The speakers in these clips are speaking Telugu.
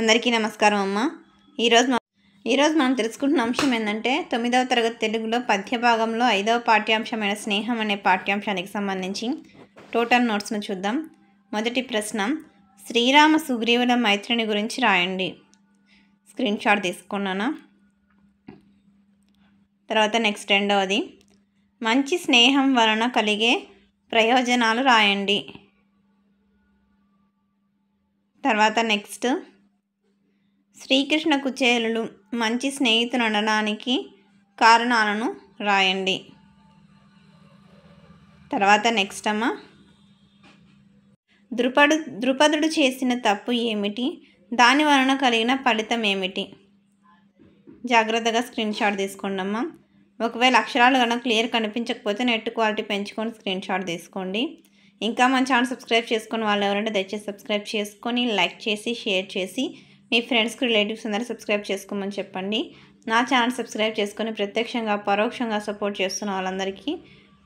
అందరికీ నమస్కారం అమ్మ ఈరోజు ఈరోజు మనం తెలుసుకుంటున్న అంశం ఏంటంటే తొమ్మిదవ తరగతి తెలుగులో పద్యభాగంలో భాగంలో ఐదవ పాఠ్యాంశమైన స్నేహం అనే పాఠ్యాంశానికి సంబంధించి టోటల్ నోట్స్ను చూద్దాం మొదటి ప్రశ్న శ్రీరామ సుగ్రీవుల మైత్రిని గురించి రాయండి స్క్రీన్ షాట్ తీసుకున్నానా తర్వాత నెక్స్ట్ రెండవది మంచి స్నేహం వలన కలిగే ప్రయోజనాలు రాయండి తర్వాత నెక్స్ట్ శ్రీకృష్ణ కుచేలుడు మంచి స్నేహితులు అనడానికి కారణాలను రాయండి తర్వాత నెక్స్ట్ అమ్మా ద్రుపడు ద్రుపదుడు చేసిన తప్పు ఏమిటి దాని వలన కలిగిన ఫలితం ఏమిటి జాగ్రత్తగా స్క్రీన్ షాట్ తీసుకోండి అమ్మా ఒకవేళ అక్షరాలు కనుక క్లియర్ కనిపించకపోతే నెట్ క్వాలిటీ పెంచుకొని స్క్రీన్ షాట్ తీసుకోండి ఇంకా మన ఛానల్ సబ్స్క్రైబ్ చేసుకుని వాళ్ళు ఎవరంటే దయచేసి సబ్స్క్రైబ్ చేసుకొని లైక్ చేసి షేర్ చేసి మీ ఫ్రెండ్స్కి రిలేటివ్స్ అందరూ సబ్స్క్రైబ్ చేసుకోమని చెప్పండి నా ఛానల్ సబ్స్క్రైబ్ చేసుకొని ప్రత్యక్షంగా పరోక్షంగా సపోర్ట్ చేస్తున్న వాళ్ళందరికీ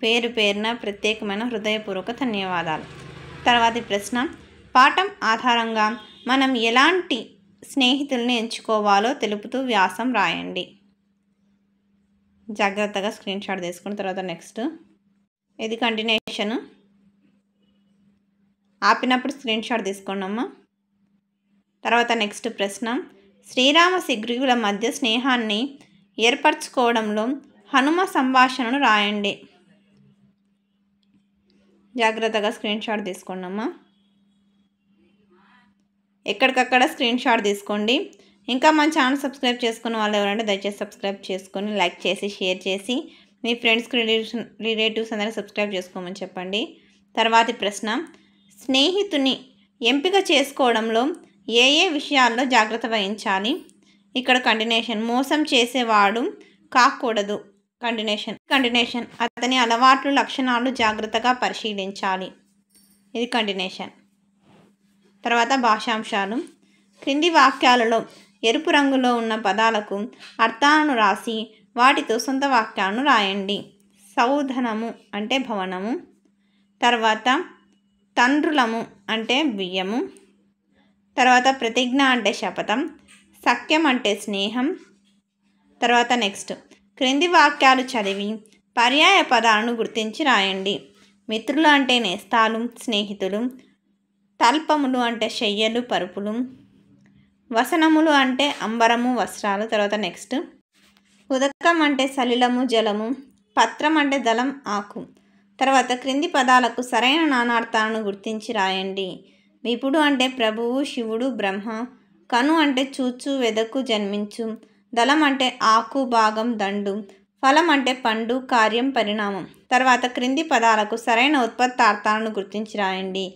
పేరు పేరున ప్రత్యేకమైన హృదయపూర్వక ధన్యవాదాలు తర్వాతి ప్రశ్న పాఠం ఆధారంగా మనం ఎలాంటి స్నేహితుల్ని ఎంచుకోవాలో తెలుపుతూ వ్యాసం రాయండి జాగ్రత్తగా స్క్రీన్ షాట్ తీసుకున్న తర్వాత నెక్స్ట్ ఇది కంటిన్యూషను ఆపినప్పుడు స్క్రీన్ షాట్ తీసుకోండి అమ్మా తర్వాత నెక్స్ట్ ప్రశ్న శ్రీరామ శిగ్రీవుల మధ్య స్నేహాన్ని ఏర్పరచుకోవడంలో హనుమ సంభాషణను రాయండి జాగ్రత్తగా స్క్రీన్ షాట్ తీసుకోండమ్మా ఎక్కడికక్కడ స్క్రీన్ షాట్ తీసుకోండి ఇంకా మన ఛానల్ సబ్స్క్రైబ్ చేసుకున్న వాళ్ళు ఎవరంటే దయచేసి సబ్స్క్రైబ్ చేసుకొని లైక్ చేసి షేర్ చేసి మీ ఫ్రెండ్స్కి రిలేషన్ రిలేటివ్స్ అందరూ సబ్స్క్రైబ్ చేసుకోమని చెప్పండి తర్వాతి ప్రశ్న స్నేహితుని ఎంపిక చేసుకోవడంలో ఏ ఏ విషయాల్లో జాగ్రత్త వహించాలి ఇక్కడ కంటినేషన్ మోసం చేసేవాడు కాకూడదు కంటినేషన్ కంటినేషన్ అతని అలవాట్లు లక్షణాలు జాగ్రత్తగా పరిశీలించాలి ఇది కంటినేషన్ తర్వాత భాషాంశాలు క్రింది వాక్యాలలో ఎరుపు రంగులో ఉన్న పదాలకు అర్థాలను రాసి వాటితో సొంత వాక్యాలను రాయండి సౌధనము అంటే భవనము తర్వాత తండ్రులము అంటే బియ్యము తర్వాత ప్రతిజ్ఞ అంటే శపథం సఖ్యం అంటే స్నేహం తర్వాత నెక్స్ట్ క్రింది వాక్యాలు చదివి పర్యాయ పదాలను గుర్తించి రాయండి మిత్రులు అంటే నేస్తాలు స్నేహితులు తల్పములు అంటే శయ్యలు పరుపులు వసనములు అంటే అంబరము వస్త్రాలు తర్వాత నెక్స్ట్ ఉదకం అంటే సలిలము జలము పత్రం అంటే దళం ఆకు తర్వాత క్రింది పదాలకు సరైన నానార్థాలను గుర్తించి రాయండి విపుడు అంటే ప్రభువు శివుడు బ్రహ్మ కను అంటే చూచు వెదకు జన్మించు దళం అంటే ఆకు భాగం దండు ఫలం అంటే పండు కార్యం పరిణామం తర్వాత క్రింది పదాలకు సరైన ఉత్పత్తార్థాలను గుర్తించి రాయండి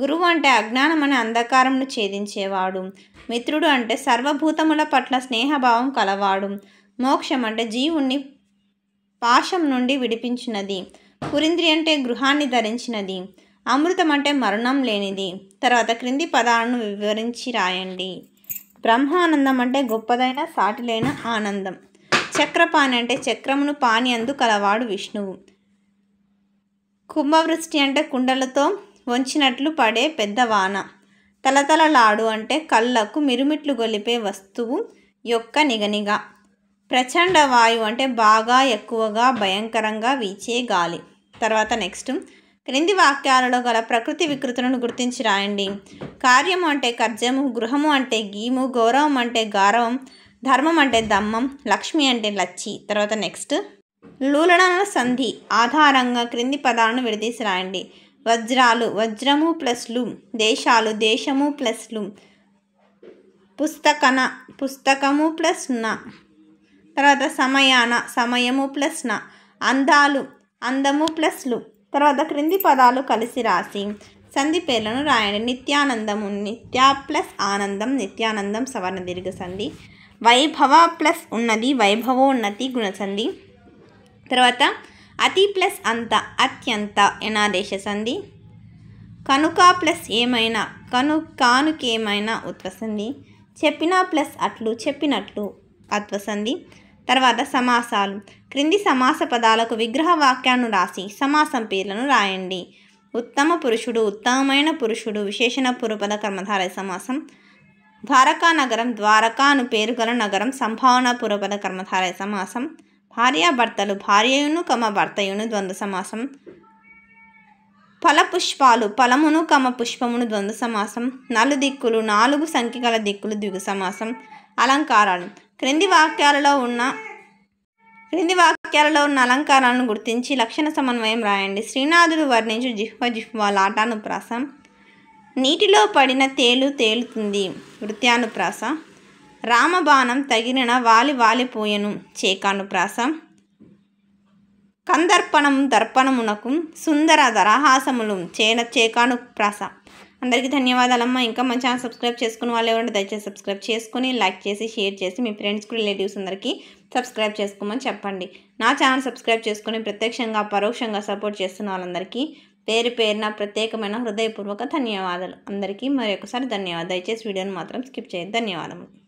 గురువు అంటే అజ్ఞానం అనే అంధకారంను ఛేదించేవాడు మిత్రుడు అంటే సర్వభూతముల పట్ల స్నేహభావం కలవాడు మోక్షం అంటే జీవుణ్ణి పాశం నుండి విడిపించినది పురింద్రి అంటే గృహాన్ని ధరించినది అమృతం అంటే మరణం లేనిది తర్వాత క్రింది పదాలను వివరించి రాయండి బ్రహ్మానందం అంటే గొప్పదైన సాటిలైన ఆనందం చక్రపాణి అంటే చక్రమును పాని అందు కలవాడు విష్ణువు కుంభవృష్టి అంటే కుండలతో వంచినట్లు పడే పెద్ద వాన తలతలలాడు అంటే కళ్ళకు మిరుమిట్లు గొలిపే వస్తువు యొక్క నిగనిగ ప్రచండ వాయువు అంటే బాగా ఎక్కువగా భయంకరంగా వీచే గాలి తర్వాత నెక్స్ట్ క్రింది వాక్యాలలో గల ప్రకృతి వికృతులను గుర్తించి రాయండి కార్యము అంటే కర్జము గృహము అంటే గీము గౌరవం అంటే గౌరవం ధర్మం అంటే దమ్మం లక్ష్మి అంటే లచ్చి తర్వాత నెక్స్ట్ లూలన సంధి ఆధారంగా క్రింది పదాలను విడదీసి రాయండి వజ్రాలు వజ్రము ప్లస్ లు దేశాలు దేశము ప్లస్ లు పుస్తకన పుస్తకము ప్లస్ న తర్వాత సమయాన సమయము ప్లస్ న అందాలు అందము ప్లస్ లు తర్వాత క్రింది పదాలు కలిసి రాసి సంధి పేర్లను రాయండి నిత్యానందము నిత్య ప్లస్ ఆనందం నిత్యానందం సవర్ణ దీర్ఘ సంధి వైభవ ప్లస్ ఉన్నది వైభవోన్నతి గుణసంధి తర్వాత అతి ప్లస్ అంత అత్యంత ఎనాదేశ సంధి కనుక ప్లస్ ఏమైనా కను కానుకేమైనా ఉత్వసంధి చెప్పిన ప్లస్ అట్లు చెప్పినట్లు అత్వసంధి తర్వాత సమాసాలు క్రింది సమాస పదాలకు విగ్రహ వాక్యాన్ని రాసి సమాసం పేర్లను రాయండి ఉత్తమ పురుషుడు ఉత్తమమైన పురుషుడు విశేషణ పురుపద కర్మధార సమాసం ద్వారకా నగరం ద్వారకా అను పేరు గల నగరం సంభావన పురపద కర్మధార సమాసం భార్యాభర్తలు భార్యయును కమ భర్తయును ద్వంద్వ సమాసం ఫలపుష్పాలు ఫలమును కమ పుష్పమును ద్వంద్వ సమాసం నలు దిక్కులు నాలుగు సంఖ్య గల దిక్కులు ద్విగు సమాసం అలంకారాలు క్రింది వాక్యాలలో ఉన్న క్రింది వాక్యాలలో ఉన్న అలంకారాలను గుర్తించి లక్షణ సమన్వయం రాయండి శ్రీనాథుడు వర్ణించు జిహ్వ జిహ్వ లాటానుప్రాసం నీటిలో పడిన తేలు తేలుతుంది వృత్యానుప్రాస రామబాణం తగిలిన వాలి వాలిపోయెను చేకానుప్రాసం కందర్పణం దర్పణమునకు సుందర దరహాసములు చేన చేకానుప్రాస అందరికీ ధన్యవాదాలమ్మా ఇంకా మా ఛానల్ సబ్స్క్రైబ్ చేసుకుని వాళ్ళు ఎవరంటే దయచేసి సబ్స్క్రైబ్ చేసుకుని లైక్ చేసి షేర్ చేసి మీ ఫ్రెండ్స్ కూడా రిలేటివ్స్ అందరికీ సబ్స్క్రైబ్ చేసుకోమని చెప్పండి నా ఛానల్ సబ్స్క్రైబ్ చేసుకుని ప్రత్యక్షంగా పరోక్షంగా సపోర్ట్ చేస్తున్న వాళ్ళందరికీ పేరు పేరున ప్రత్యేకమైన హృదయపూర్వక ధన్యవాదాలు అందరికీ మరొకసారి ధన్యవాదాలు దయచేసి వీడియోని మాత్రం స్కిప్ చేయండి ధన్యవాదములు